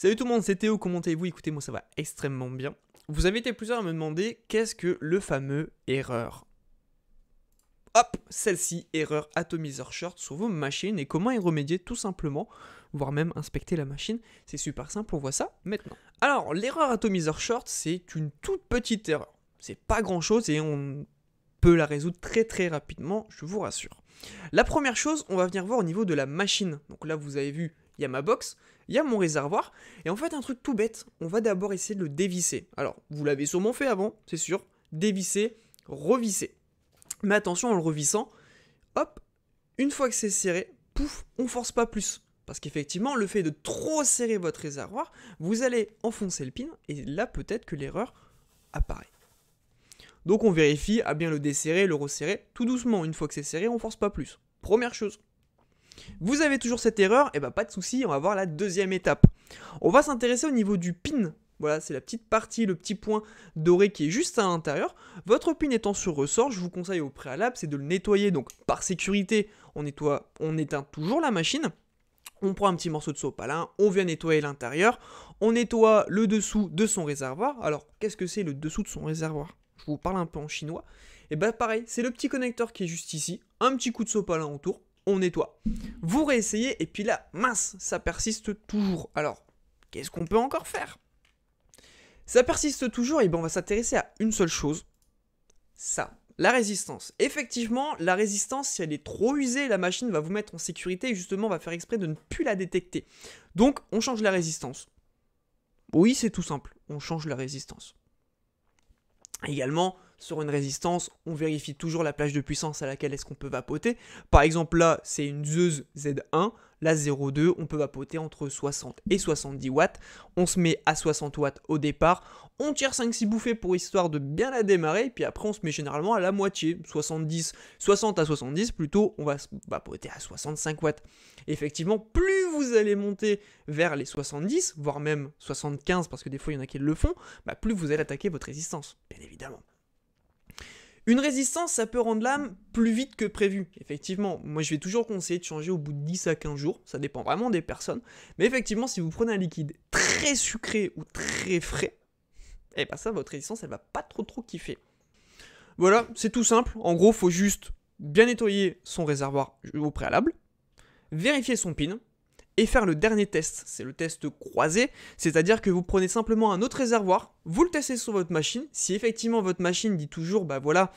Salut tout le monde, c'est Théo, commentez vous Écoutez, moi ça va extrêmement bien. Vous avez été plusieurs à me demander qu'est-ce que le fameux erreur Hop, celle-ci, erreur atomizer short sur vos machines et comment y remédier tout simplement, voire même inspecter la machine. C'est super simple, on voit ça maintenant. Alors, l'erreur atomizer short, c'est une toute petite erreur. C'est pas grand-chose et on peut la résoudre très très rapidement, je vous rassure. La première chose, on va venir voir au niveau de la machine. Donc là, vous avez vu il y a ma box, il y a mon réservoir, et en fait un truc tout bête, on va d'abord essayer de le dévisser. Alors, vous l'avez sûrement fait avant, c'est sûr, dévisser, revisser. Mais attention, en le revissant, hop, une fois que c'est serré, pouf, on force pas plus. Parce qu'effectivement, le fait de trop serrer votre réservoir, vous allez enfoncer le pin, et là peut-être que l'erreur apparaît. Donc on vérifie à bien le desserrer, le resserrer, tout doucement, une fois que c'est serré, on force pas plus. Première chose. Vous avez toujours cette erreur, et eh bah ben, pas de souci, on va voir la deuxième étape. On va s'intéresser au niveau du pin. Voilà, c'est la petite partie, le petit point doré qui est juste à l'intérieur. Votre pin étant sur ressort, je vous conseille au préalable, c'est de le nettoyer. Donc par sécurité, on, nettoie, on éteint toujours la machine. On prend un petit morceau de sopalin, on vient nettoyer l'intérieur, on nettoie le dessous de son réservoir. Alors qu'est-ce que c'est le dessous de son réservoir Je vous parle un peu en chinois. Et eh bah ben, pareil, c'est le petit connecteur qui est juste ici, un petit coup de sopalin autour, on nettoie. Vous réessayez, et puis là, mince, ça persiste toujours. Alors, qu'est-ce qu'on peut encore faire Ça persiste toujours, et ben on va s'intéresser à une seule chose. Ça, la résistance. Effectivement, la résistance, si elle est trop usée, la machine va vous mettre en sécurité, et justement va faire exprès de ne plus la détecter. Donc, on change la résistance. Oui, c'est tout simple, on change la résistance. Également, sur une résistance, on vérifie toujours la plage de puissance à laquelle est-ce qu'on peut vapoter. Par exemple, là, c'est une Zeus Z1. La 0,2, on peut vapoter entre 60 et 70 watts. On se met à 60 watts au départ. On tire 5-6 bouffées pour histoire de bien la démarrer. Puis après, on se met généralement à la moitié. 70, 60 à 70 plutôt. On va vapoter à 65 watts. Effectivement, plus vous allez monter vers les 70, voire même 75, parce que des fois, il y en a qui le font, bah, plus vous allez attaquer votre résistance, bien évidemment. Une résistance, ça peut rendre l'âme plus vite que prévu. Effectivement, moi je vais toujours conseiller de changer au bout de 10 à 15 jours, ça dépend vraiment des personnes. Mais effectivement, si vous prenez un liquide très sucré ou très frais, eh ben ça, votre résistance, elle va pas trop trop kiffer. Voilà, c'est tout simple. En gros, faut juste bien nettoyer son réservoir au préalable, vérifier son pin, et faire le dernier test. C'est le test croisé, c'est-à-dire que vous prenez simplement un autre réservoir, vous le testez sur votre machine. Si effectivement votre machine dit toujours, bah voilà,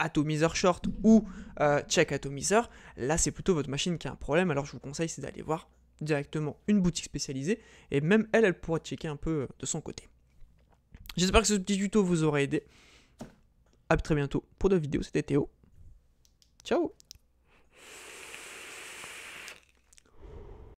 atomizer short ou euh, check atomizer, là c'est plutôt votre machine qui a un problème. Alors je vous conseille c'est d'aller voir directement une boutique spécialisée et même elle, elle pourra checker un peu euh, de son côté. J'espère que ce petit tuto vous aura aidé. à très bientôt pour d'autres vidéos, c'était Théo. Ciao